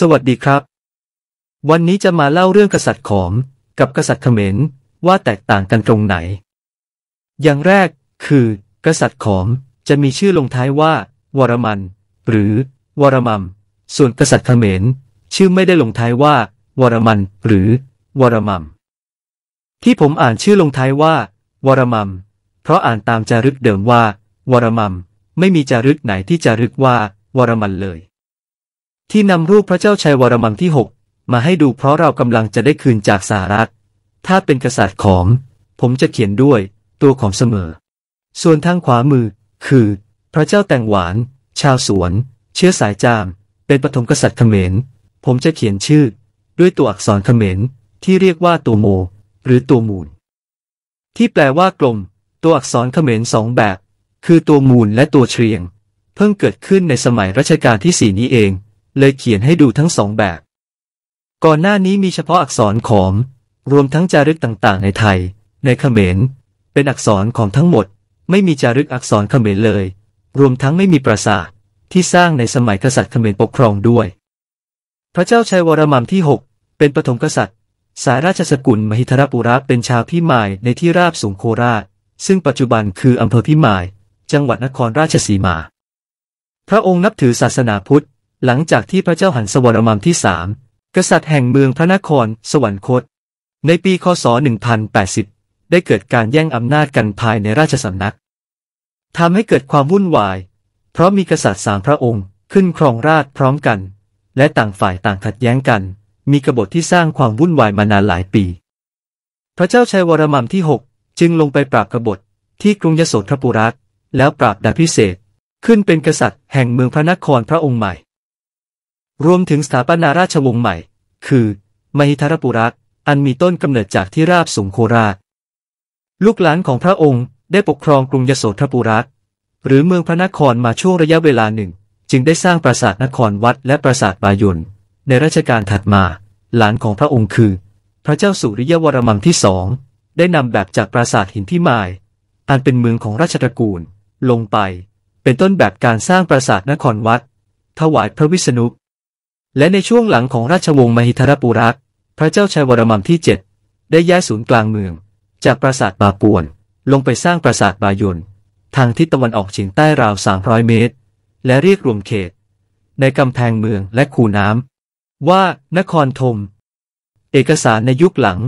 สวัสดีครับ วันนี้จะมาเล่าเรื่องกษัตริย์ขอม กับกษัตริย์เขมรว่าแตกต่างกันตรงไหน อย่างแรกคือ กษัตริย์ขอมจะมีชื่อลงท้ายว่า วรมัน หรือ วรมัมส่วนกษัตริย์เขมรชื่อไม่ได้ลงท้ายว่า วรมัน หรือ วรมัมที่ผมอ่านชื่อลงท้ายว่า วรมัมเพราะอ่านตามจารึกเดิมว่า วรมัมไม่มีจารึกไหนที่จารึกว่าวรมันเลยที่นำรูปพระเจ้าชัยวรมังที่ 6 มาให้ดูเพราะเรากำลังจะได้คืนจากสหรัฐ ถ้าเป็นกษัตริย์ของผมจะเขียนด้วยตัวของเสมอ ส่วนทางขวามือคือ พระเจ้าแต่งหวาน ชาวสวน เชื้อสายจาม เป็นปฐมกษัตริย์เขมร ผมจะเขียนชื่อ ด้วยตัวอักษรเขมร ที่เรียกว่าตัวโม หรือตัวมูล ที่แปลว่ากลม ตัวอักษรเขมรสองแบบ คือตัวมูลและตัวเฉียง เพิ่งเกิดขึ้นในสมัยรัชกาลที่สี่นี้เองเลยเขียนให้ดูทั้งสองแบบ ก่อนหน้านี้มีเฉพาะอักษรขอม รวมทั้งจารึกต่างๆ ในไทย ในเขมร เป็นอักษรของทั้งหมด ไม่มีจารึกอักษรเขมรเลย รวมทั้งไม่มีปราสาทที่สร้างในสมัยกษัตริย์เขมรปกครองด้วย พระเจ้าชัยวรมันที่ 6 เป็นปฐมกษัตริย์ สายราชสกุลมหิธรปุระเป็นชาวพิมายในที่ราบสูงโคราชซึ่งปัจจุบันคืออำเภอพิมาย จังหวัดนครราชสีมา พระองค์นับถือศาสนาพุทธหลังจากที่พระเจ้าหันสวรรมัมที่สามกษัตริย์แห่งเมืองพระนครสวรรคต ในปี คศ1080 ได้เกิดการแย่งอำนาจกันภายในราชสำนัก ทำให้เกิดความวุ่นวาย เพราะมีกษัตริย์สามพระองค์ขึ้นครองราชพร้อมกัน และต่างฝ่ายต่างขัดแย้งกัน มีกบฏที่สร้างความวุ่นวายมานานหลายปี พระเจ้าชัยวรมัมที่หกจึงลงไปปราบกบฏที่กรุงยโสธรปุรัตแล้วปราบดาพิเศษ ขึ้นเป็นกษัตริย์แห่งเมืองพระนครพระองค์ใหม่รวมถึงสถาปนาราชวงศ์ใหม่ คือ มหิธรปุรักอันมีต้นกำเนิดจากที่ราบสูงโคราชลูกหลานของพระองค์ได้ปกครองกรุงยโสธรปุรักหรือเมืองพระนครมาช่วงระยะเวลาหนึ่ง จึงได้สร้างปราสาทนครวัดและปราสาทบายุนในรัชกาลถัดมา หลานของพระองค์คือ พระเจ้าสุริยวรมันที่สอง ได้นำแบบจากปราสาทหินพิมาย อันเป็นเมืองของราชตระกูล ลงไป เป็นต้นแบบการสร้างปราสาทนครวัด ถวายพระวิษณุและในช่วงหลังของราชวงศ์มหิทรปุรักษ์พระเจ้าชัยวรมันที่ 7 ได้ย้ายศูนย์กลางเมือง จากปราสาทบาปวน ลงไปสร้างปราสาทบายนทางทิศตะวันออกเฉียงใต้ราว 300 เมตร และเรียกรวมเขต ในกำแพงเมืองและคูน้ำว่านครธมเอกสารในยุคหลัง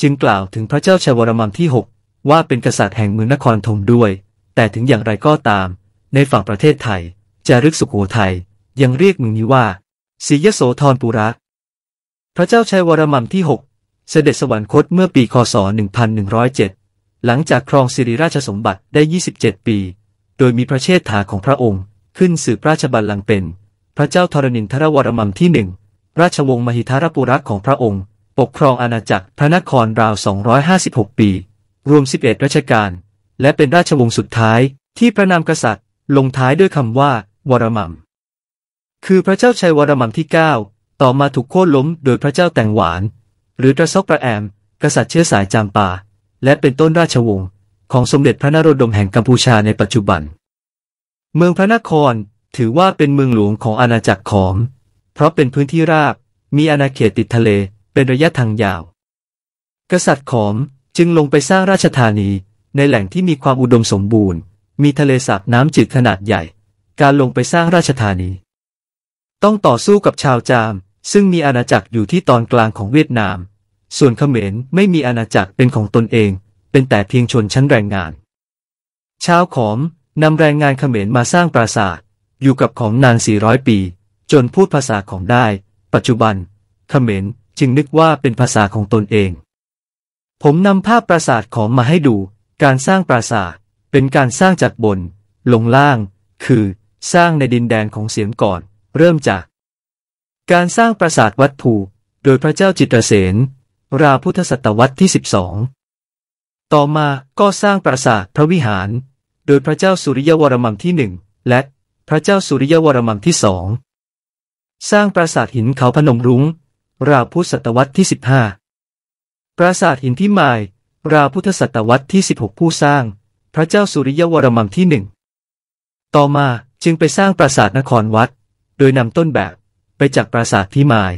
จึงกล่าวถึงพระเจ้าชัยวรมันที่ 6 ว่าเป็นกษัตริย์แห่งเมืองนครธมด้วย แต่ถึงอย่างไรก็ตาม ในฝั่งประเทศไทยจารึกสุขโขทัยยังเรียกเมืองนี้ว่าศิียโสธรปุระ พระเจ้าชัยวรมันที่ 6 เสด็จสวรรคตเมื่อปีคศ 1107 หลังจากครองสิริราชสมบัติได้ 27 ปี โดยมีพระเชษฐาของพระองค์ ขึ้นสืบราชบัลลังก์เป็น พระเจ้าธรณินทรวรมันที่หนึ่ง ราชวงศ์มหิทารปุระของพระองค์ ปกครองอาณาจักรพระนครราว 256 ปี รวม 11 ราชการ และเป็นราชวงศ์สุดท้าย ที่พระนามกษัตริย์ ลงท้ายด้วยคำว่า วรมัมคือพระเจ้าชัยวรมันที่9ต่อมาถูกโค่นล้มโดยพระเจ้าแตงหวาน หรือพระซอกประแอม กษัตริย์เชื้อสายจามปา และเป็นต้นราชวงศ์ของสมเด็จพระนโรดมแห่งกัมพูชาในปัจจุบัน เมืองพระนครถือว่าเป็นเมืองหลวงของอาณาจักรขอม เพราะเป็นพื้นที่ราบ มีอาณาเขตติดทะเลเป็นระยะทางยาว กษัตริย์ขอมจึงลงไปสร้างราชธานีในแหล่งที่มีความอุดมสมบูรณ์ มีทะเลสาบน้ำจืดขนาดใหญ่ การลงไปสร้างราชธานีต้องต่อสู้กับชาวจาม ซึ่งมีอาณาจักรอยู่ที่ตอนกลางของเวียดนาม ส่วนเขมรไม่มีอาณาจักรเป็นของตนเอง เป็นแต่เพียงชนชั้นแรงงาน ชาวขอมนำแรงงานเขมรมาสร้างปราสาท อยู่กับของนาน400ปี จนพูดภาษาของได้ ปัจจุบันเขมรจึงนึกว่าเป็นภาษาของตนเอง ผมนำภาพปราสาทของมาให้ดู การสร้างปราสาท เป็นการสร้างจากบน ลงล่าง คือสร้างในดินแดนของเสียงก่อนเริ่มจาก การสร้างปราสาทวัดภูโดยพระเจ้าจิตรเสนราพุทธศตวรรษที่ 12 ต่อมาก็สร้างปราสาทพระวิหาร โดยพระเจ้าสุริยวรมังที่หนึ่งและพระเจ้าสุริยวรมังที่สอง สร้างปราสาทหินเขาพนมรุง้งราพุทธศตวรรษที่ 15ปราสาทหินท่ิมายราพุทธศตวรรษที่ 16 ผู้สร้าง พระเจ้าสุริยวรมังที่หนึ่ง ต่อมาจึงไปสร้างปราสาทนครวัดโดยนำต้นแบบไปจากปราสาทพิมาย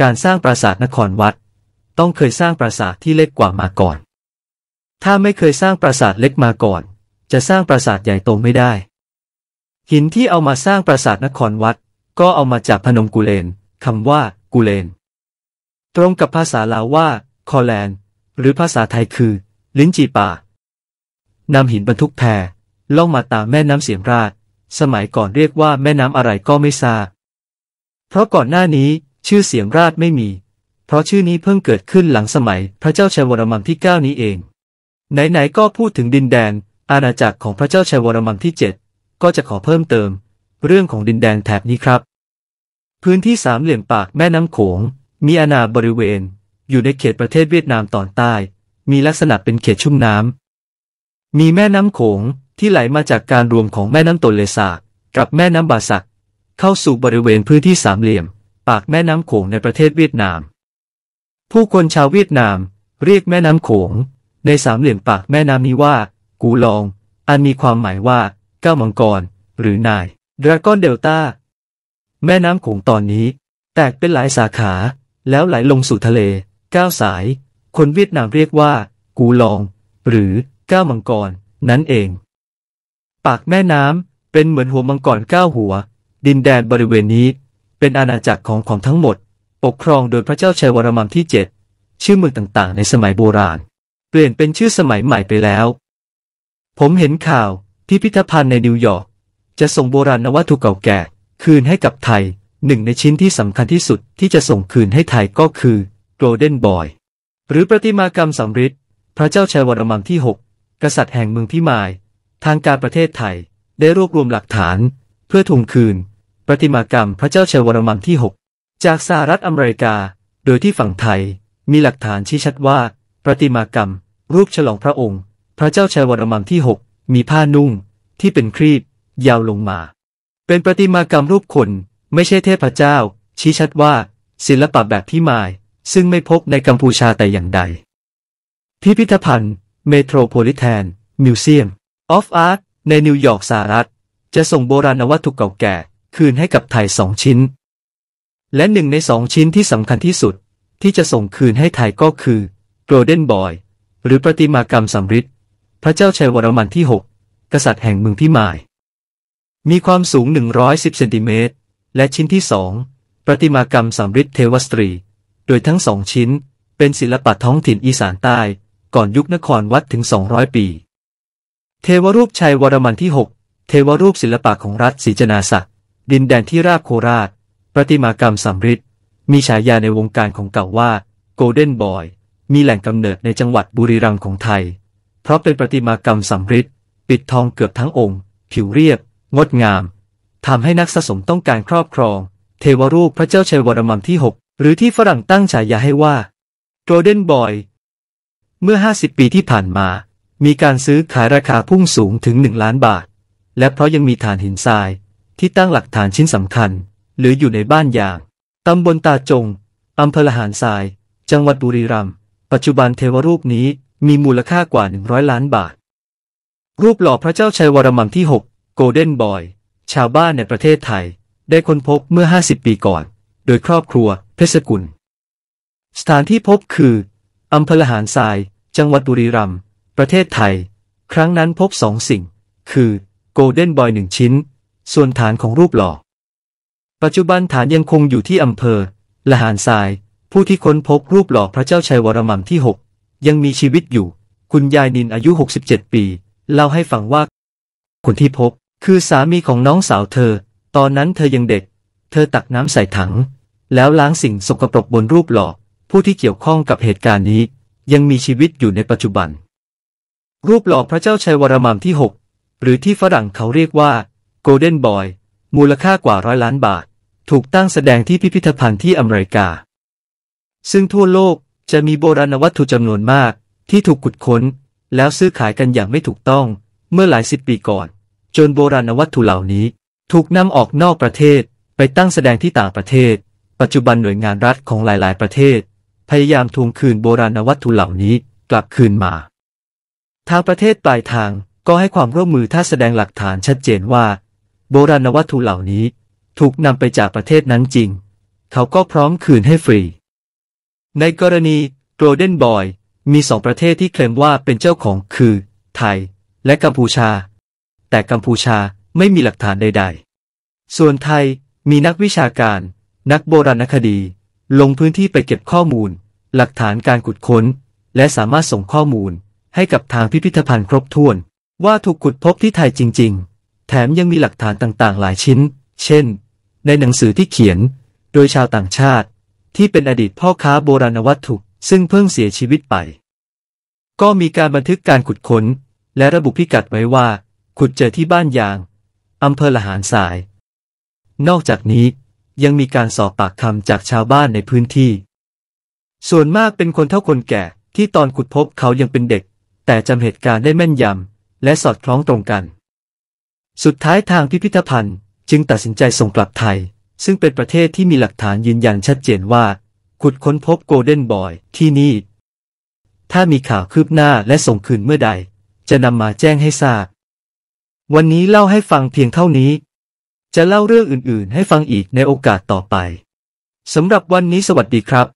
การสร้างปราสาทนครวัด ต้องเคยสร้างปราสาทที่เล็กกว่ามาก่อน ถ้าไม่เคยสร้างปราสาทเล็กมาก่อน จะสร้างปราสาทใหญ่โตไม่ได้ หินที่เอามาสร้างปราสาทนครวัด ก็เอามาจากพนมกุเลนคำว่ากุเลน ตรงกับภาษาลาวว่า คอแลนหรือภาษาไทยคือลิ้นจีป่านำหินบรรทุกแพ ล่องมาตามแม่น้ำเสียมราชสมัยก่อนเรียกว่าแม่น้ำอะไรก็ไม่ทราบ เพราะก่อนหน้านี้ชื่อเสียงราชไม่มี เพราะชื่อนี้เพิ่งเกิดขึ้นหลังสมัยพระเจ้าชัยวรมันที่9นี้เอง ไหนๆก็พูดถึงดินแดนอาณาจักรของพระเจ้าชัยวรมันที่7ก็จะขอเพิ่มเติม เรื่องของดินแดนแถบนี้ครับ พื้นที่สามเหลี่ยมปากแม่น้ำโขง มีอาณาบริเวณ อยู่ในเขตประเทศเวียดนามตอนใต้ มีลักษณะเป็นเขตชุ่มน้ำมีแม่น้ำโขงที่ไหลมาจากการรวมของแม่น้ำตนเลสากับแม่น้ำบาสัก เข้าสู่บริเวณพื้นที่สามเหลี่ยม ปากแม่น้ำโขงในประเทศเวียดนาม ผู้คนชาวเวียดนามเรียกแม่น้ำโขง ในสามเหลี่ยมปากแม่น้ำนี้ว่า กูลอง อันมีความหมายว่าก้ามังกร หรือนายดราก้อนเดลต้า แม่น้ำโขงตอนนี้ แตกเป็นหลายสาขา แล้วไหลลงสู่ทะเลก้าสาย คนเวียดนามเรียกว่า กูลอง หรือก้ามังกรนั่นเองปากแม่น้ำเป็นเหมือนหัวมังกรเก้าหัว ดินแดนบริเวณนี้ เป็นอาณาจักรของของทั้งหมด ปกครองโดยพระเจ้าชัยวรมันที่เจ็ดชื่อเมืองต่างๆ ในสมัยโบราณ เปลี่ยนเป็นชื่อสมัยใหม่ไปแล้ว ผมเห็นข่าวพิพิธภัณฑ์ในนิวยอร์กจะส่งโบราณวัตถุเก่าแก่ คืนให้กับไทยหนึ่งในชิ้นที่สำคัญที่สุดที่จะส่งคืนให้ไทยก็คือโกลเด้นบอยหรือประติมากรรมสำริดพระเจ้าชัยวรมันที่ 6 กษัตริย์แห่งเมืองพิมายทางการประเทศไทยได้รวบรวมหลักฐานเพื่อทวงคืนประติมากรรมพระเจ้าชัยวรมันที่ 6 จากสหรัฐอเมริกา โดยที่ฝั่งไทย มีหลักฐานชี้ชัดว่าประติมากรรม รูปฉลองพระองค์ พระเจ้าชัยวรมันที่ 6 มีผ้านุ่งที่เป็นครีบยาวลงมา เป็นประติมากรรมรูปคนไม่ใช่เทพเจ้า ชี้ชัดว่าศิลปะแบบที่มาย ซึ่งไม่พบในกัมพูชาแต่อย่างใด พิพิธภัณฑ์ เมโทรโพลิแทนมิวเซียม of Art ในนิวยอร์กสหรัฐ จะส่งโบราณวัตถุเก่าแก่คืนให้กับไทยสองชิ้น และหนึ่งในสองชิ้นที่สำคัญที่สุดที่จะส่งคืนให้ไทยก็คือ Golden Boy หรือ ประติมากรรมสำริดพระเจ้าชัยวรมัน ที่ 6กษัตริย์แห่งเมืองพิมาย มีความสูง 110 เซนติเมตร และชิ้นที่สองประติมากรรมสำริดเทวสตรี โดยทั้งสองชิ้น เป็นศิลปะท้องถิ่นอีสานใต้ ก่อนยุคนครวัดถึง 200 ปีเทวรูปชัยวรมันที่6เทวรูปศิลปะของรัฐศรีจนาศักดินแดนที่ราบโคราช ประติมากรรมสำริดมีฉายาในวงการของเก่าว่า โกลเด้นบอย มีแหล่งกำเนิดในจังหวัดบุรีรัมย์ของไทย เพราะเป็นประติมากรรมสำริดปิดทองเกือบทั้งองค์ ผิวเรียบ งดงามทำให้นักสะสมต้องการครอบครอง เทวรูปพระเจ้าชัยวรมันที่6หรือที่ฝรั่งตั้งฉายาให้ว่าโกลเด้นบอย เมื่อ50ปีที่ผ่านมามีการซื้อขายราคาพุ่งสูงถึง 1 ล้านบาท และเพราะยังมีฐานหินทราย ที่ตั้งหลักฐานชิ้นสำคัญ หรืออยู่ในบ้านอย่างตำบลตาจงอำเภอละหานทราย จังหวัดบุรีรัมย์ ปัจจุบันเทวรูปนี้มีมูลค่ากว่า 100 ล้านบาท รูปหล่อพระเจ้าชัยวรมันที่ 6 โกลเด้นบอย ชาวบ้านในประเทศไทย ได้ค้นพบเมื่อ 50 ปีก่อน โดยครอบครัวเพชรกุล สถานที่พบคืออำเภอละหานทราย จังหวัดบุรีรัมย์ประเทศไทย ครั้งนั้นพบสองสิ่ง คือโกลเด้นบอยหนึ่งชิ้น ส่วนฐานของรูปหล่อ ปัจจุบันฐานยังคงอยู่ที่อำเภอ ละหานทราย ผู้ที่ค้นพบรูปหล่อ พระเจ้าชัยวรมันที่ 6 ยังมีชีวิตอยู่ คุณยายนินอายุ 67 ปี เล่าให้ฟังว่า คนที่พบ คือสามีของน้องสาวเธอ ตอนนั้นเธอยังเด็ก เธอตักน้ำใส่ถัง แล้วล้างสิ่งสกปรกบนรูปหล่อ ผู้ที่เกี่ยวข้องกับเหตุการณ์นี้ ยังมีชีวิตอยู่ในปัจจุบันรูปหล่อพระเจ้าชัยวรมันที่ 6 หรือที่ฝรั่งเขาเรียกว่า Golden Boy มูลค่ากว่าร้อยล้านบาท ถูกตั้งแสดงที่พิพิธภัณฑ์ที่อเมริกา ซึ่งทั่วโลกจะมีโบราณวัตถุจำนวนมากที่ถูกขุดค้น แล้วซื้อขายกันอย่างไม่ถูกต้องเมื่อหลายสิบปีก่อน จนโบราณวัตถุเหล่านี้ถูกนำออกนอกประเทศไปตั้งแสดงที่ต่างประเทศ ปัจจุบันหน่วยงานรัฐของหลาย ๆ ประเทศ พยายามทวงคืนโบราณวัตถุเหล่านี้กลับคืนมาทางประเทศปลายทางก็ให้ความร่วมมือถ้าแสดงหลักฐานชัดเจนว่า โบราณวัตถุเหล่านี้ถูกนำไปจากประเทศนั้นจริง เขาก็พร้อมคืนให้ฟรี ในกรณีโกลเด้นบอยมีสองประเทศที่เคลมว่าเป็นเจ้าของคือ ไทยและกัมพูชา แต่กัมพูชาไม่มีหลักฐานใดๆ ส่วนไทยมีนักวิชาการ นักโบราณคดีลงพื้นที่ไปเก็บข้อมูล หลักฐานการขุดค้น และสามารถส่งข้อมูลให้กับทางพิพิธภัณฑ์ครบถ้วน ว่าถูกขุดพบที่ไทยจริง ๆ แถมยังมีหลักฐานต่าง ๆ หลายชิ้น เช่น ในหนังสือที่เขียน โดยชาวต่างชาติที่เป็นอดีตพ่อค้าโบราณวัตถุ ซึ่งเพิ่งเสียชีวิตไป ก็มีการบันทึกการขุดค้น และระบุพิกัดไว้ว่าขุดเจอที่บ้านยาง อำเภอละหารสาย นอกจากนี้ยังมีการสอบปากคำจากชาวบ้านในพื้นที่ ส่วนมากเป็นคนเท่าคนแก่ที่ตอนขุดพบเขายังเป็นเด็กแต่จำเหตุการณ์ได้แม่นยำและสอดคล้องตรงกัน สุดท้ายทางพิพิธภัณฑ์จึงตัดสินใจส่งกลับไทย ซึ่งเป็นประเทศที่มีหลักฐานยืนยันชัดเจนว่า ขุดค้นพบโกลเด้นบอย ที่นี่ ถ้ามีข่าวคืบหน้าและส่งคืนเมื่อใด จะนำมาแจ้งให้ทราบ วันนี้เล่าให้ฟังเพียงเท่านี้ จะเล่าเรื่องอื่นๆ ให้ฟังอีกในโอกาสต่อไปสำหรับวันนี้สวัสดีครับ